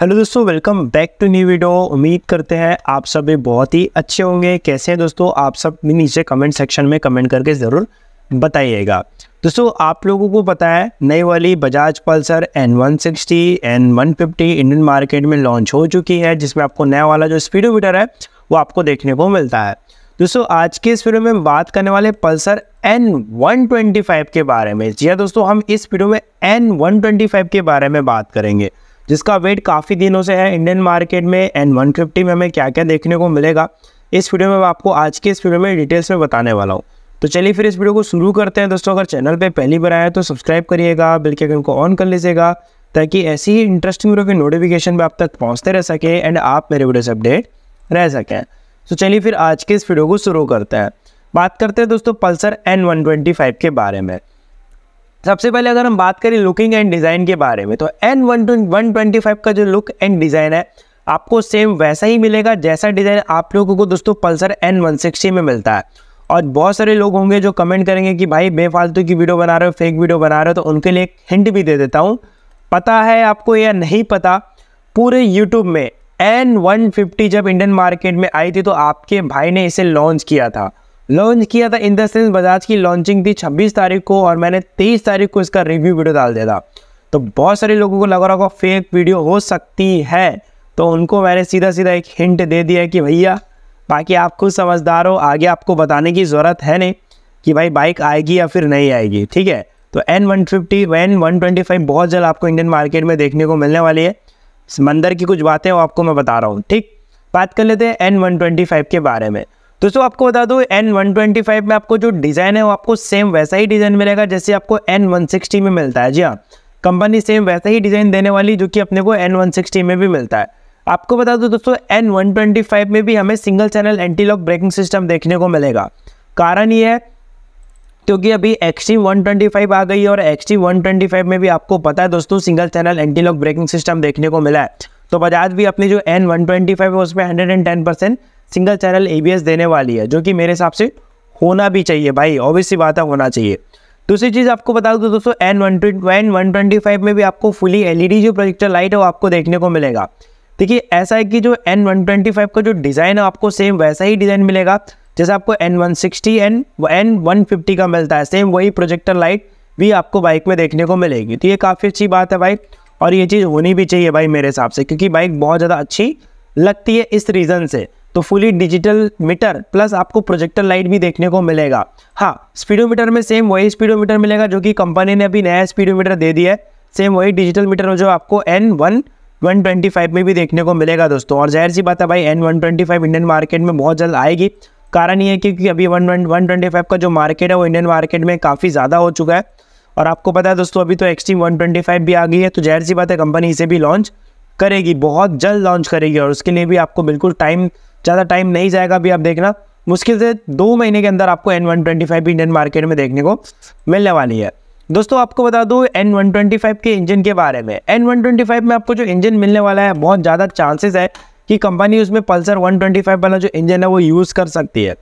hello दोस्तों welcome back to new video उम्मीद करते हैं आप सभी बहुत ही अच्छे होंगे कैसे हैं दोस्तों आप सब नीचे कमेंट सेक्शन में कमेंट करके ज़रूर बताइएगा दोस्तों आप लोगों को पता है नई वाली Bajaj Pulsar N one sixty N one fifty Indian market में लॉन्च हो चुकी है जिसमें आपको नया वाला जो स्पीडोमीटर है वो आपको देखने को मिलता है दोस्तों आज के इस वीडियो में बात करने वाले पल्सर N125 के बारे में जी हाँ दोस्तों हम इस वीडियो में N125 के बारे में बात करेंगे जिसका वेट काफ़ी दिनों से है इंडियन मार्केट में एंड फिफ्टी में हमें क्या क्या देखने को मिलेगा इस वीडियो में मैं आपको आज के इस वीडियो में डिटेल्स में बताने वाला हूँ तो चलिए फिर इस वीडियो को शुरू करते हैं दोस्तों अगर चैनल पर पहली बार आए तो सब्सक्राइब करिएगा बिल के आइकन को ऑन कर लीजिएगा ताकि ऐसी ही इंटरेस्टिंग वीडियो की नोटिफिकेशन भी आप तक पहुँचते रह सके एंड आप मेरे वीडियो से अपडेट रह सकें तो चलिए फिर आज के इस वीडियो को शुरू करते हैं बात करते हैं दोस्तों पल्सर एन के बारे में सबसे पहले अगर हम बात करें लुकिंग एंड डिज़ाइन के बारे में तो N one one twenty five का जो लुक एंड डिज़ाइन है आपको सेम वैसा ही मिलेगा जैसा डिज़ाइन आप लोगों को दोस्तों पल्सर एन वन सिक्सटी में मिलता है और बहुत सारे लोग होंगे जो कमेंट करेंगे कि भाई बेफालतू की वीडियो बना रहे हो फेक वीडियो बना रहे हो तो उनके लिए एक हिंट भी दे देता हूँ पता है आपको या नहीं पता पूरे यूट्यूब में एन वन फिफ्टी जब इंडियन मार्केट में आई थी तो आपके भाई ने इसे लॉन्च किया था लॉन्च किया था इन द सेंस बजाज की लॉन्चिंग थी 26 तारीख को और मैंने 23 तारीख को इसका रिव्यू वीडियो डाल दिया था तो बहुत सारे लोगों को लग रहा होगा फेक वीडियो हो सकती है तो उनको मैंने सीधा सीधा एक हिंट दे दिया कि भैया बाकी आप खुद समझदार हो आगे आपको बताने की ज़रूरत है नहीं कि भाई बाइक आएगी या फिर नहीं आएगी ठीक है तो N one fifty N one twenty five बहुत जल्द आपको इंडियन मार्केट में देखने को मिलने वाली है समंदर की कुछ बातें वो आपको मैं बता रहा हूँ ठीक बात कर लेते हैं एन वन ट्वेंटी फाइव के बारे में दोस्तों आपको बता ट्वेंटी N125 में आपको जो डिज़ाइन है वो आपको सेम वैसा ही डिज़ाइन मिलेगा जैसे आपको N160 में मिलता है जी हाँ कंपनी सेम वैसा ही डिज़ाइन देने वाली जो कि अपने को N160 में भी मिलता है आपको बता दूं दोस्तों N125 में भी हमें single channel antilock braking system देखने को मिलेगा कारण ये है क्योंकि अभी एक्सटी फाइव आ गई है और एक्सटी फाइव में भी आपको पता है दोस्तों single channel antilock braking system देखने को मिला है तो बजाज भी अपनी जो एन वन ट्वेंटी फाइव है उसमें टेन परसेंट सिंगल चैनल ए देने वाली है जो कि मेरे हिसाब से होना भी चाहिए भाई ऑब्वियसली बात है होना चाहिए दूसरी चीज़ आपको बता दूँ दोस्तों N one N one twenty five में भी आपको फुली एलईडी e जो प्रोजेक्टर लाइट है वो आपको देखने को मिलेगा देखिए ऐसा है कि जो एन वन ट्वेंटी फाइव का जो डिज़ाइन है आपको सेम वैसा ही डिज़ाइन मिलेगा जैसे आपको N one sixty N N one fifty का मिलता है सेम वही प्रोजेक्टर लाइट भी आपको बाइक में देखने को मिलेगी तो ये काफ़ी अच्छी बात है भाई और ये चीज़ होनी भी चाहिए भाई मेरे हिसाब से क्योंकि बाइक बहुत ज़्यादा अच्छी लगती है इस रीज़न से तो फुली डिजिटल मीटर प्लस आपको प्रोजेक्टर लाइट भी देखने को मिलेगा हाँ स्पीडोमीटर में सेम वही स्पीडोमीटर मिलेगा जो कि कंपनी ने अभी नया स्पीडोमीटर दे दिया है सेम वही डिजिटल मीटर जो आपको N one one twenty five में भी देखने को मिलेगा दोस्तों और जाहिर सी बात है भाई N one twenty five Indian market में बहुत जल्द आएगी कारण ये क्योंकि अभी वन वन ट्वेंटी फाइव का जो मार्केट है वो इंडियन मार्केट में काफ़ी ज़्यादा हो चुका है और आपको पता है दोस्तों अभी तो एक्सट्रीम वन ट्वेंटी फाइव भी आ गई है तो जाहिर सी बात है कंपनी इसे भी लॉन्च करेगी बहुत जल्द लॉन्च करेगी और उसके लिए भी आपको बिल्कुल टाइम ज़्यादा टाइम नहीं जाएगा अभी आप देखना मुश्किल से दो महीने के अंदर आपको N one twenty five Indian market में देखने को मिलने वाली है दोस्तों आपको बता दूँ एन वन ट्वेंटी फाइव के इंजन के बारे में एन वन ट्वेंटी फाइव में आपको जो इंजन मिलने वाला है बहुत ज़्यादा चांसेस है कि कंपनी उसमें पल्सर वन ट्वेंटी फाइव वाला जो इंजन है वो यूज़ कर सकती है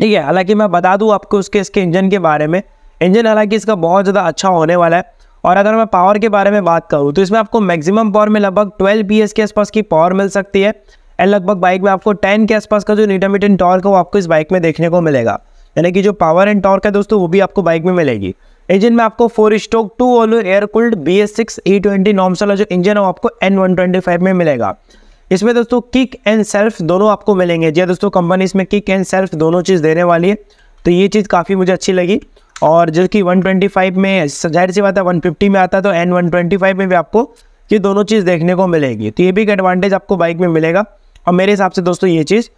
ठीक है हालांकि मैं बता दूँ आपको उसके इसके इंजन के बारे में इंजन हालांकि इसका बहुत ज़्यादा अच्छा होने वाला है और अगर मैं पावर के बारे में बात करूँ तो इसमें आपको मैक्सिमम पावर में लगभग बी पी के आसपास की पावर मिल सकती है एंड लगभग बाइक में आपको टेन के आसपास का जो इंटरमीडियट टॉर्क है वो आपको इस बाइक में देखने को मिलेगा यानी कि जो पावर एंड टॉर्क है दोस्तों वो भी आपको बाइक में मिलेगी इंजन में आपको four stroke two valve air cooled B S six E twenty norms जो इंजन है वो आपको एन वन ट्वेंटी फाइव में मिलेगा इसमें दोस्तों किक एंड सेल्फ दोनों आपको मिलेंगे जी हाँ दोस्तों कंपनी इसमें किक एंड सेल्फ दोनों चीज़ देने वाली है तो ये चीज़ काफ़ी मुझे अच्छी लगी और जो कि 125 में जाहिर सी बात है 150 में आता तो एन 125 में भी आपको ये दोनों चीज़ देखने को मिलेगी तो ये भी एक एडवांटेज आपको बाइक में मिलेगा और मेरे हिसाब से दोस्तों ये चीज़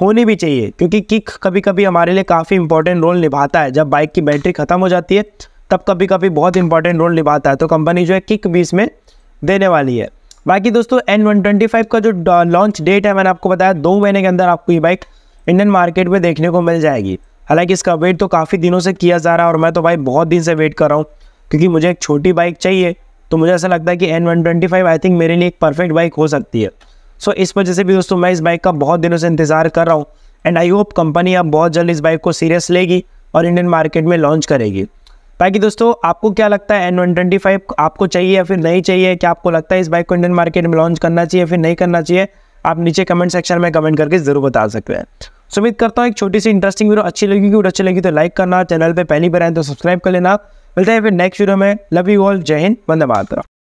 होनी भी चाहिए क्योंकि किक कभी कभी हमारे लिए काफ़ी इंपॉर्टेंट रोल निभाता है जब बाइक की बैटरी ख़त्म हो जाती है तब कभी कभी बहुत इंपॉर्टेंट रोल निभाता है तो कंपनी जो है किक भी इसमें देने वाली है बाकी दोस्तों एन वन ट्वेंटी फाइव का जो लॉन्च डेट है मैंने आपको बताया दो महीने के अंदर आपको ये बाइक इंडियन मार्केट में देखने को मिल जाएगी हालांकि इसका वेट तो काफ़ी दिनों से किया जा रहा है और मैं तो भाई बहुत दिन से वेट कर रहा हूँ क्योंकि मुझे एक छोटी बाइक चाहिए तो मुझे ऐसा लगता है कि N one twenty five I think मेरे लिए एक परफेक्ट बाइक हो सकती है सो इस वजह से भी दोस्तों मैं इस बाइक का बहुत दिनों से इंतज़ार कर रहा हूँ एंड आई होप कंपनी अब बहुत जल्द इस बाइक को सीरियस लेगी और इंडियन मार्केट में लॉन्च करेगी बाकी दोस्तों आपको क्या लगता है एन वन ट्वेंटी फाइव आपको चाहिए या फिर नहीं चाहिए क्या आपको लगता है इस बाइक को इंडियन मार्केट में लॉन्च करना चाहिए फिर नहीं करना चाहिए आप नीचे कमेंट सेक्शन में कमेंट करके जरूर बता सकते हैं सो उम्मीद करता हूँ एक छोटी सी इंटरेस्टिंग वीडियो अच्छी लगी और अच्छी लगी तो लाइक करना चैनल पर पहली बार आए तो सब्सक्राइब कर लेना मिलते हैं फिर नेक्स्ट वीडियो में लव यू ऑल जय हिंद वंदे मातरम